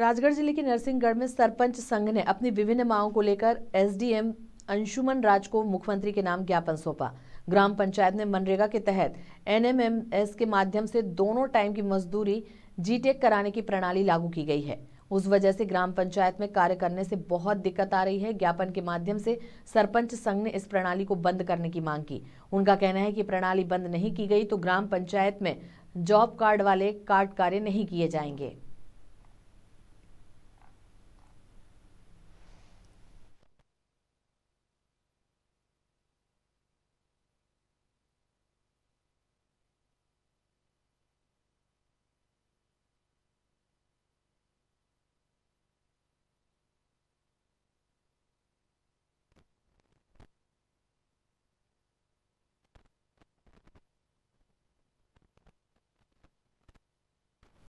राजगढ़ जिले के नरसिंहगढ़ में सरपंच संघ ने अपनी विभिन्न मांगों को लेकर एसडीएम अंशुमन राज को मुख्यमंत्री के नाम ज्ञापन सौंपा ग्राम पंचायत ने मनरेगा के तहत एनएमएमएस के माध्यम से दोनों टाइम की मजदूरी जीटेक कराने की प्रणाली लागू की गई है उस वजह से ग्राम पंचायत में कार्य करने से बहुत दिक्कत आ रही है ज्ञापन के माध्यम से सरपंच संघ ने इस प्रणाली को बंद करने की मांग की उनका कहना है कि प्रणाली बंद नहीं की गई तो ग्राम पंचायत में जॉब कार्ड वाले कार्ड कार्य नहीं किए जाएंगे